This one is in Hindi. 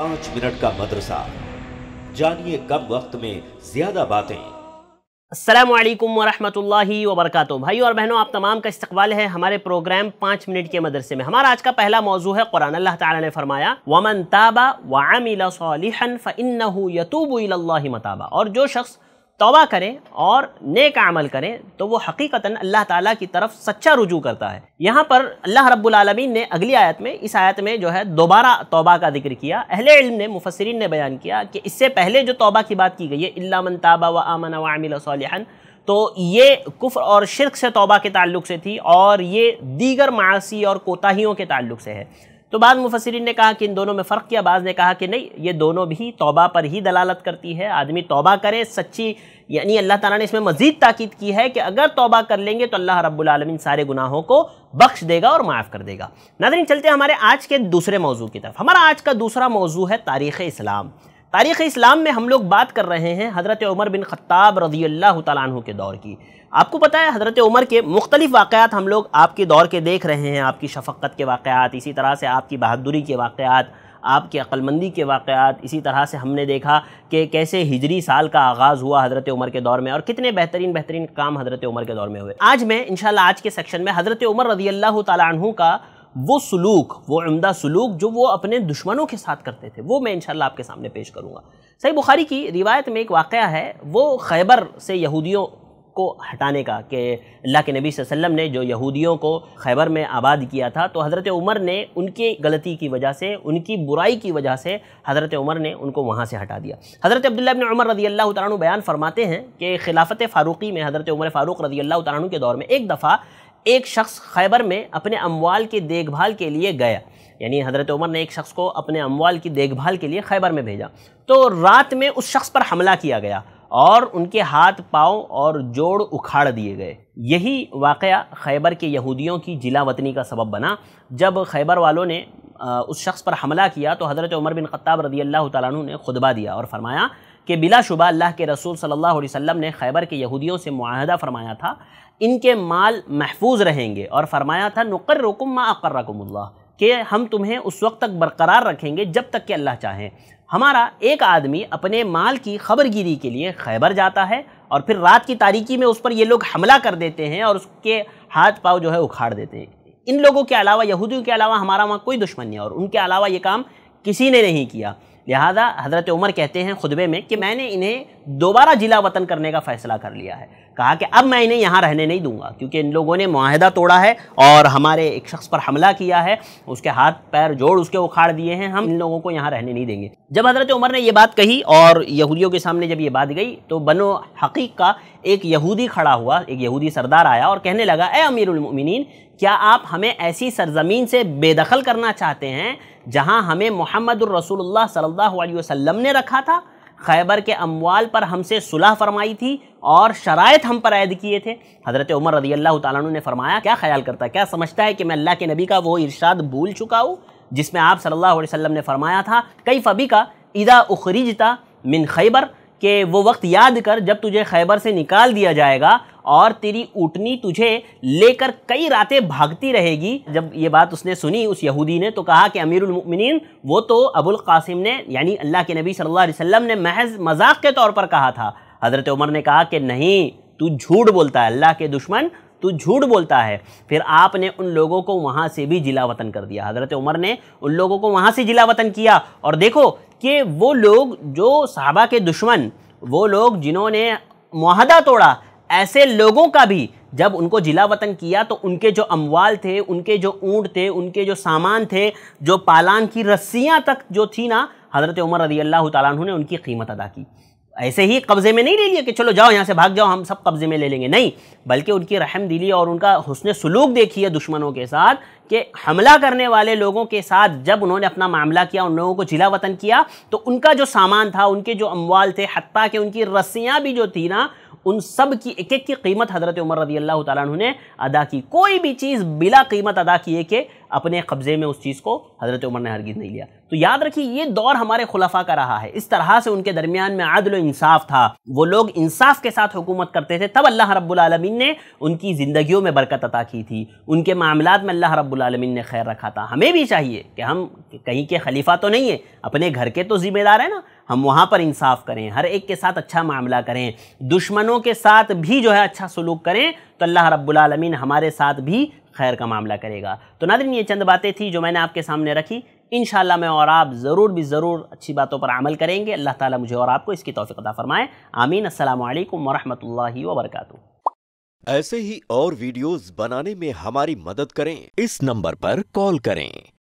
पांच मिनट का मदरसा जानिए कम वक्त में ज्यादा बातें असलम वरहमतुल्लाहि वबरकू भाई और बहनों आप तमाम का इस्तकबाल है हमारे प्रोग्राम पाँच मिनट के मदरसे में हमारा आज का पहला मौजू है कुरान अल्लाह ताला ने फरमाया वमन ताबा वामिला फ़िन यतूबू मताबा और जो शख्स तोबा करें और नेक अमल करें तो वो हकीकता अल्लाह ताला की तरफ सच्चा रुजू करता है यहाँ पर अल्लाह रब्बुल आलमीन ने अगली आयत में इस आयत में जो है दोबारा तोबा का जिक्र किया अहले इल्म ने मुफसरीन ने बयान किया कि इससे पहले जो तोबा की बात की गई है इल्ला मन ताबा व आमन व सालिहन तो ये कुफ्र और शिरक से तोबा के ताल्लुक से थी और ये दीगर मासी और कोताही के ताल्लुक से है तो बाद मुफसरिन ने कहा कि इन दोनों में फ़र्क किया बाज़ ने कहा कि नहीं ये दोनों भी तोबा पर ही दलालत करती है आदमी तोबा करे सच्ची यानी अल्लाह ताला ने इसमें मज़ीद ताकीद की है कि अगर तौबा कर लेंगे तो अल्लाह रब्लम सारे गुनाहों को बख्श देगा और माफ़ कर देगा नाजरीन चलते हमारे आज के दूसरे मौजू की तरफ हमारा आज का दूसरा मौजू है तारीख़ इस्लाम तारीख़ इस्लाम में हम लोग बात कर रहे हैं हज़रत उमर बिन ख़त्ताब रज़ी अल्लाह तु के दौर की आपको पता है हज़रत उमर के मुख्तलिफ़ वाक़ात हम लोग आपके दौर के देख रहे हैं आपकी शफ़क़त के वाक़ात इसी तरह से आपकी बहादुरी के वाक़ात आपकी अक्लमंदी के वाक़ात इसी तरह से हमने देखा कि कैसे हिजरी साल का आगाज़ हुआ हज़रत उमर के दौर में और कितने बेहतरीन बेहतरीन काम हज़रत उमर के दौर में हुए आज मैं इंशाल्लाह आज के सेक्शन में हज़रत उमर रज़ी अल्लाह तु का वो सलूक वो उमदा सलूक जो वो अपने दुश्मनों के साथ करते थे वो मैं इनशाला आपके सामने पेश करूँगा सही बुखारी की रिवायत में एक वाक़ है वो खैबर से यहूदियों को हटाने का कि अल्लाह के नबी वसल्लम ने जो यहूदियों को खैबर में आबाद किया था तो हज़रत उमर ने उनकी गलती की वजह से उनकी बुराई की वजह से हज़रत उमर ने उनको वहाँ से हटा दिया हज़रत अब्दुल्ला उमर रजी अल्लाह तु बयान फरमाते हैं कि खिलाफत फ़ारूक़ी में हज़रत उमर फ़ारूक रजी अल्लाह तु के दौर में एक दफ़ा एक शख्स खैबर में अपने अमवाल की देखभाल के लिए गया यानी हज़रत उमर ने एक शख्स को अपने अमवाल की देखभाल के लिए खैबर में भेजा तो रात में उस शख्स पर हमला किया गया और उनके हाथ पाँव और जोड़ उखाड़ दिए गए यही वाक़ खैबर के यहूदियों की जिला वतनी का सबब बना जब खैबर वालों ने उस शख्स पर हमला किया तो हज़रत उमर बिन ख़त्ताब रदी अल्लाह तुन ने खुतबा दिया और फरमाया कि बिलाशुबा अल्लाह के रसूल सल्लल्लाहु अलैहि वसल्लम ने खैबर के यहूदियों से माहदा फरमाया था इनके माल महफूज रहेंगे और फरमाया था नुकर रकुम माकर रकुमल्ला कि हम तुम्हें उस वक्त तक बरकरार रखेंगे जब तक कि अल्लाह चाहें हमारा एक आदमी अपने माल की खबरगिरी के लिए खैबर जाता है और फिर रात की तारीकी में उस पर ये लोग हमला कर देते हैं और उसके हाथ पाँव जो है उखाड़ देते हैं इन लोगों के अलावा यहूदियों के अलावा हमारा वहाँ कोई दुश्मन नहीं है और उनके अलावा ये काम किसी ने नहीं किया लिहाजा हज़रत उमर कहते हैं खुतबे में कि मैंने इन्हें दोबारा जिला वतन करने का फ़ैसला कर लिया है कहा कि अब मैं इन्हें यहाँ रहने नहीं दूंगा क्योंकि इन लोगों ने माहदा तोड़ा है और हमारे एक शख्स पर हमला किया है उसके हाथ पैर जोड़ उसके उखाड़ दिए हैं हम इन लोगों को यहाँ रहने नहीं देंगे जब हज़रत उमर ने यह बात कही और यहूदियों के सामने जब ये बात गई तो बनो हकीक का एक यहूदी खड़ा हुआ एक यहूदी सरदार आया और कहने लगा ए अमीरमिन क्या आप हमें ऐसी सरजमीन से बेदखल करना चाहते हैं जहां हमें मोहम्मद रसूलुल्लाह सल्लल्लाहु अलैहि वसल्लम ने रखा था खैबर के अमवाल पर हमसे सुलह फरमाई थी और शरात हम पर ऐद किए थे हज़रत उमर रदी अल्लाह तु ने फरमाया क्या ख्याल करता है क्या समझता है कि मैं अल्लाह के नबी का वो इरशाद भूल चुका हूँ जिसमें आप सल्लल्लाहु अलैहि वसल्लम ने फरमाया था कई फ़बी का इदा उखरीजता मिन खैबर के वो वक्त याद कर जब तुझे खैबर से निकाल दिया जाएगा और तेरी ऊटनी तुझे लेकर कई रातें भागती रहेगी जब ये बात उसने सुनी उस यहूदी ने तो कहा कि अमीर मुमिनीन वो तो अबुल कासिम ने यानी अल्लाह के नबी सल्लल्लाहु अलैहि वसल्लम ने महज मजाक के तौर पर कहा था हज़रत उमर ने कहा कि नहीं तू झूठ बोलता है अल्लाह के दुश्मन तू झूठ बोलता है फिर आपने उन लोगों को वहाँ से भी जिला वतन कर दिया हज़रत उमर ने उन लोगों को वहाँ से जिला वतन किया और देखो कि वो लोग जो साहबा के दुश्मन वो लोग जिन्होंने माहदा तोड़ा ऐसे लोगों का भी जब उनको जिला वतन किया तो उनके जो अमवाल थे उनके जो ऊँट थे उनके जो सामान थे जो पालान की रस्सियाँ तक जो थी ना हज़रत उमर रजी अल्लाह तु ने उनकी कीमत अदा की ऐसे ही कब्ज़े में नहीं ले लिया कि चलो जाओ यहाँ से भाग जाओ हम सब कब्ज़े में ले लेंगे नहीं बल्कि उनकी रहम दिली और उनका हसन सलूक देखिए दुश्मनों के साथ कि हमला करने वाले लोगों के साथ जब उन्होंने अपना मामला किया उन लोगों को जिला वतन किया तो उनका जो सामान था उनके जो अमवाल थे हती कि उनकी रस्सियाँ भी जो थी ना उन सब की एक एक की कीमत हज़रत उमर रजी अल्लाह तुमने अदा की कोई भी चीज़ बिला कीमत अदा किए कि अपने कब्ज़े में उस चीज़ को हज़रत उमर ने हरगिज़ नहीं लिया तो याद रखिए ये दौर हमारे खुलाफा का रहा है इस तरह से उनके दरमियान में आदल इंसाफ था वो लोग इंसाफ के साथ हुकूमत करते थे तब अल्लाह रब्लमिन ने उनकी ज़िंदगियों में बरकत अता की थी उनके मामला में अल्लाह रब्लमिन ने खैर रखा था हमें भी चाहिए कि हम कहीं के खलीफा तो नहीं है अपने घर के तो ज़िम्मेदार हैं ना हम वहाँ पर इंसाफ करें हर एक के साथ अच्छा मामला करें दुश्मनों के साथ भी जो है अच्छा सलूक करें तो अल्लाह रब्बुल रबालमीन हमारे साथ भी खैर का मामला करेगा तो नादरीन ये चंद बातें थी जो मैंने आपके सामने रखी इन मैं और आप ज़रूर भी ज़रूर अच्छी बातों पर अमल करेंगे अल्लाह ताला मुझे और आपको इसकी तोफ़ी अदा फ़रमाएँ आमीन असलकम वरहमल वबरक ऐसे ही और वीडियोस बनाने में हमारी मदद करें इस नंबर पर कॉल करें